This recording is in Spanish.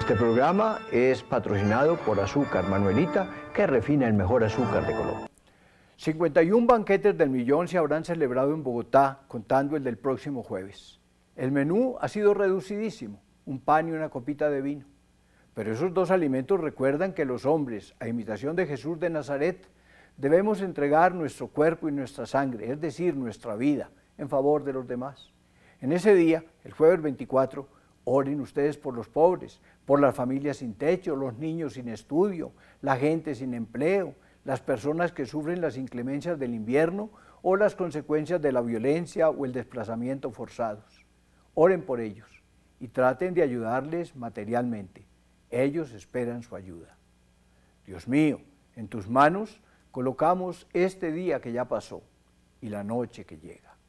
Este programa es patrocinado por Azúcar Manuelita, que refina el mejor azúcar de Colombia. 51 banquetes del millón se habrán celebrado en Bogotá, contando el del próximo jueves. El menú ha sido reducidísimo, un pan y una copita de vino. Pero esos dos alimentos recuerdan que los hombres, a imitación de Jesús de Nazaret, debemos entregar nuestro cuerpo y nuestra sangre, es decir, nuestra vida, en favor de los demás. En ese día, el jueves 24, Oren ustedes por los pobres, por las familias sin techo, los niños sin estudio, la gente sin empleo, las personas que sufren las inclemencias del invierno o las consecuencias de la violencia o el desplazamiento forzados. Oren por ellos y traten de ayudarles materialmente. Ellos esperan su ayuda. Dios mío, en tus manos colocamos este día que ya pasó y la noche que llega.